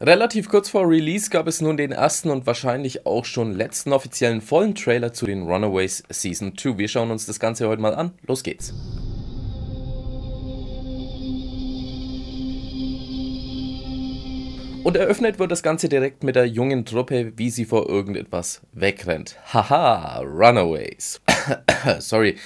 Relativ kurz vor Release gab es nun den ersten und wahrscheinlich auch schon letzten offiziellen vollen Trailer zu den Runaways Season 2. Wir schauen uns das Ganze heute mal an. Los geht's. Und eröffnet wird das Ganze direkt mit der jungen Truppe, wie sie vor irgendetwas wegrennt. Haha, Runaways. Sorry,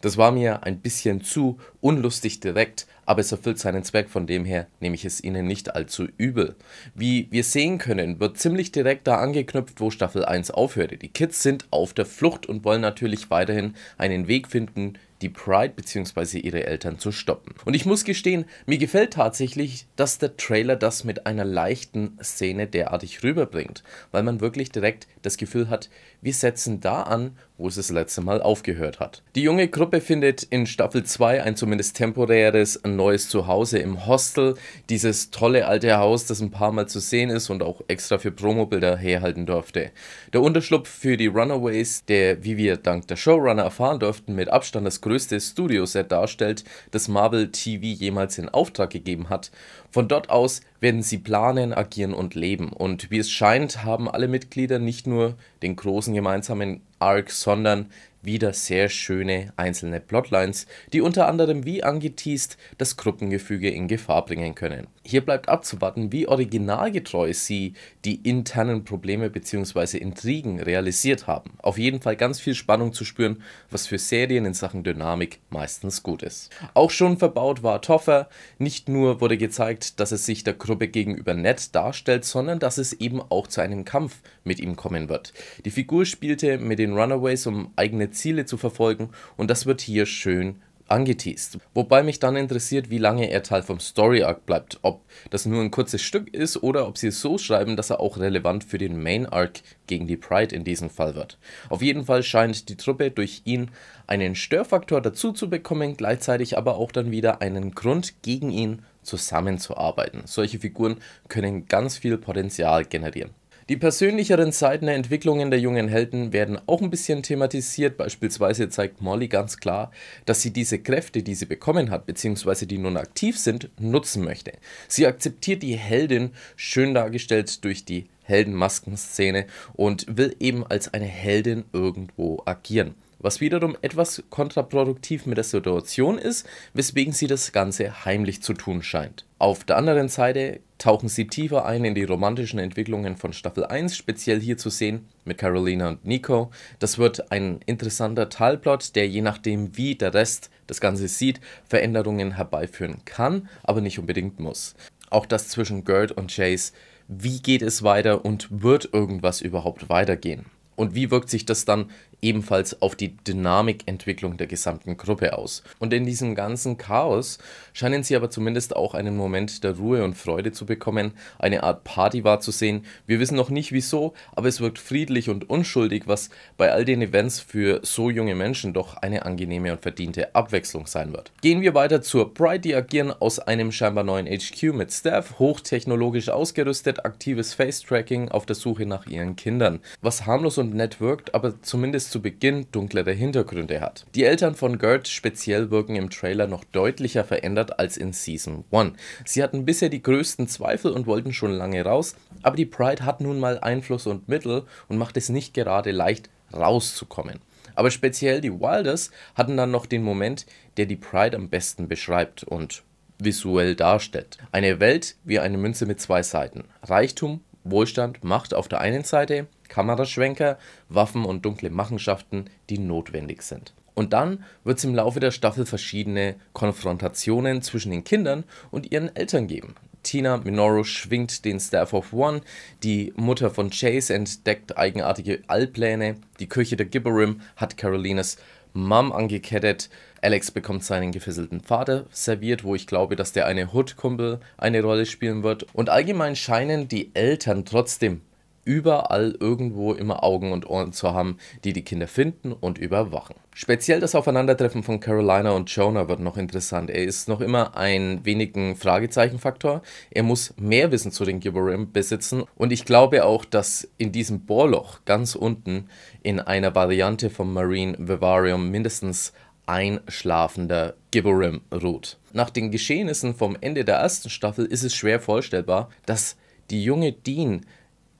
das war mir ein bisschen zu unlustig direkt, aber es erfüllt seinen Zweck, von dem her nehme ich es ihnen nicht allzu übel. Wie wir sehen können, wird ziemlich direkt da angeknüpft, wo Staffel 1 aufhörte. Die Kids sind auf der Flucht und wollen natürlich weiterhin einen Weg finden, die Pride bzw. ihre Eltern zu stoppen. Und ich muss gestehen, mir gefällt tatsächlich, dass der Trailer das mit einer leichten Szene derartig rüberbringt, weil man wirklich direkt das Gefühl hat, wir setzen da an, wo es das letzte Mal aufgehört hat. Die junge Gruppe findet in Staffel 2 ein zumindest temporäres neues Zuhause im Hostel. Dieses tolle alte Haus, das ein paar Mal zu sehen ist und auch extra für Promobilder herhalten durfte. Der Unterschlupf für die Runaways, der, wie wir dank der Showrunner erfahren durften, mit Abstand das größte Studioset darstellt, das Marvel TV jemals in Auftrag gegeben hat. Von dort aus werden sie planen, agieren und leben. Und wie es scheint, haben alle Mitglieder nicht nur den großen gemeinsamen Arc, sondern wieder sehr schöne einzelne Plotlines, die unter anderem wie angeteased das Gruppengefüge in Gefahr bringen können. Hier bleibt abzuwarten, wie originalgetreu sie die internen Probleme bzw. Intrigen realisiert haben. Auf jeden Fall ganz viel Spannung zu spüren, was für Serien in Sachen Dynamik meistens gut ist. Auch schon verbaut war Toffer. Nicht nur wurde gezeigt, dass es sich der Gruppe gegenüber nett darstellt, sondern dass es eben auch zu einem Kampf mit ihm kommen wird. Die Figur spielte mit den Runaways um eigene Ziele zu verfolgen und das wird hier schön angeteased. Wobei mich dann interessiert, wie lange er Teil vom Story Arc bleibt, ob das nur ein kurzes Stück ist oder ob sie es so schreiben, dass er auch relevant für den Main Arc gegen die Pride in diesem Fall wird. Auf jeden Fall scheint die Truppe durch ihn einen Störfaktor dazu zu bekommen, gleichzeitig aber auch dann wieder einen Grund gegen ihn zusammenzuarbeiten. Solche Figuren können ganz viel Potenzial generieren. Die persönlicheren Seiten der Entwicklungen der jungen Helden werden auch ein bisschen thematisiert. Beispielsweise zeigt Molly ganz klar, dass sie diese Kräfte, die sie bekommen hat, beziehungsweise die nun aktiv sind, nutzen möchte. Sie akzeptiert die Heldin, schön dargestellt durch die Heldenmaskenszene, und will eben als eine Heldin irgendwo agieren was wiederum etwas kontraproduktiv mit der Situation ist, weswegen sie das Ganze heimlich zu tun scheint. Auf der anderen Seite tauchen sie tiefer ein in die romantischen Entwicklungen von Staffel 1, speziell hier zu sehen mit Carolina und Nico. Das wird ein interessanter Teilplot, der je nachdem, wie der Rest das Ganze sieht, Veränderungen herbeiführen kann, aber nicht unbedingt muss. Auch das zwischen Gerd und Chase, wie geht es weiter und wird irgendwas überhaupt weitergehen? Und wie wirkt sich das dann ebenfalls auf die Dynamikentwicklung der gesamten Gruppe aus. Und in diesem ganzen Chaos scheinen sie aber zumindest auch einen Moment der Ruhe und Freude zu bekommen, eine Art Party wahrzusehen. Wir wissen noch nicht wieso, aber es wirkt friedlich und unschuldig, was bei all den Events für so junge Menschen doch eine angenehme und verdiente Abwechslung sein wird. Gehen wir weiter zur Pride, die agieren aus einem scheinbar neuen HQ mit Staff, hochtechnologisch ausgerüstet, aktives Face-Tracking auf der Suche nach ihren Kindern. Was harmlos und nett wirkt, aber zumindest zu Beginn dunklere Hintergründe hat. Die Eltern von Gert speziell wirken im Trailer noch deutlicher verändert als in Season 1. Sie hatten bisher die größten Zweifel und wollten schon lange raus, aber die Pride hat nun mal Einfluss und Mittel und macht es nicht gerade leicht, rauszukommen. Aber speziell die Wilders hatten dann noch den Moment, der die Pride am besten beschreibt und visuell darstellt. Eine Welt wie eine Münze mit zwei Seiten. Reichtum, Wohlstand, Macht auf der einen Seite Kameraschwenker, Waffen und dunkle Machenschaften, die notwendig sind. Und dann wird es im Laufe der Staffel verschiedene Konfrontationen zwischen den Kindern und ihren Eltern geben. Tina Minoru schwingt den Staff of One, die Mutter von Chase entdeckt eigenartige Allpläne, die Kirche der Gibberim hat Carolinas Mom angekettet, Alex bekommt seinen gefesselten Vater serviert, wo ich glaube, dass der eine Hood-Kumpel eine Rolle spielen wird. Und allgemein scheinen die Eltern trotzdem überall irgendwo immer Augen und Ohren zu haben, die die Kinder finden und überwachen. Speziell das Aufeinandertreffen von Carolina und Jonah wird noch interessant. Er ist noch immer ein wenigen Fragezeichenfaktor. Er muss mehr Wissen zu den Gibberim besitzen und ich glaube auch, dass in diesem Bohrloch ganz unten in einer Variante vom Marine Vivarium mindestens ein schlafender Gibberim ruht. Nach den Geschehnissen vom Ende der ersten Staffel ist es schwer vorstellbar, dass die junge Dean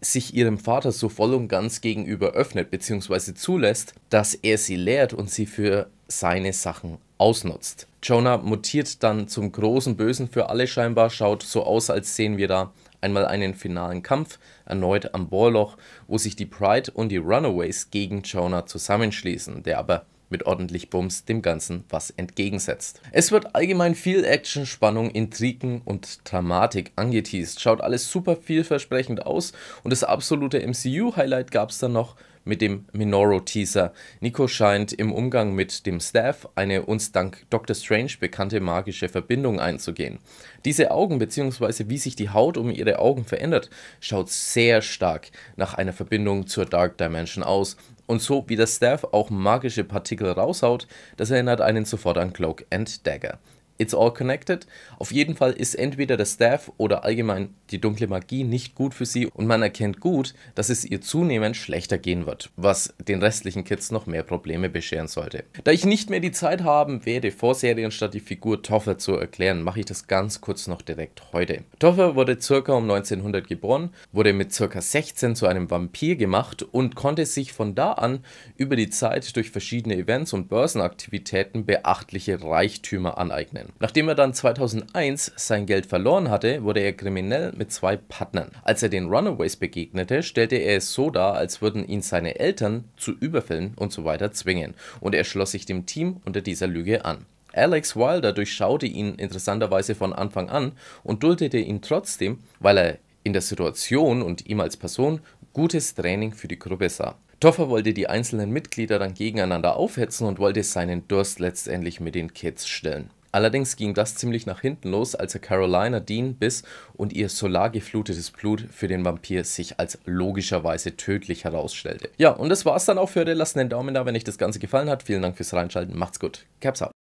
sich ihrem Vater so voll und ganz gegenüber öffnet bzw. zulässt, dass er sie lehrt und sie für seine Sachen ausnutzt. Jonah mutiert dann zum großen Bösen für alle scheinbar, schaut so aus, als sehen wir da einmal einen finalen Kampf, erneut am Bohrloch, wo sich die Pride und die Runaways gegen Jonah zusammenschließen, der aber mit ordentlich Bums dem Ganzen was entgegensetzt. Es wird allgemein viel Action, Spannung, Intrigen und Dramatik angeteased. Schaut alles super vielversprechend aus und das absolute MCU-Highlight gab es dann noch mit dem Minoru-Teaser. Nico scheint im Umgang mit dem Staff eine uns dank Doctor Strange bekannte magische Verbindung einzugehen. Diese Augen bzw. wie sich die Haut um ihre Augen verändert, schaut sehr stark nach einer Verbindung zur Dark Dimension aus und so wie der Staff auch magische Partikel raushaut, das erinnert einen sofort an Cloak and Dagger. It's all connected. Auf jeden Fall ist entweder der Staff oder allgemein die dunkle Magie nicht gut für sie und man erkennt gut, dass es ihr zunehmend schlechter gehen wird, was den restlichen Kids noch mehr Probleme bescheren sollte. Da ich nicht mehr die Zeit haben werde, Vorserien statt die Figur Toffer zu erklären, mache ich das ganz kurz noch direkt heute. Toffer wurde circa um 1900 geboren, wurde mit circa 16 zu einem Vampir gemacht und konnte sich von da an über die Zeit durch verschiedene Events und Börsenaktivitäten beachtliche Reichtümer aneignen. Australien. Nachdem er dann 2001 sein Geld verloren hatte, wurde er kriminell mit zwei Partnern. Als er den Runaways begegnete, stellte er es so dar, als würden ihn seine Eltern zu Überfällen und so weiter zwingen und er schloss sich dem Team unter dieser Lüge an. Alex Wilder durchschaute ihn interessanterweise von Anfang an und duldete ihn trotzdem, weil er in der Situation und ihm als Person gutes Training für die Gruppe sah. Toffer wollte die einzelnen Mitglieder dann gegeneinander aufhetzen und wollte seinen Durst letztendlich mit den Kids stillen. Allerdings ging das ziemlich nach hinten los, als er Carolina Dean biss und ihr solargeflutetes Blut für den Vampir sich als logischerweise tödlich herausstellte. Ja, und das war's dann auch für heute. Lasst einen Daumen da, wenn euch das Ganze gefallen hat. Vielen Dank fürs Reinschalten. Macht's gut. Caps out.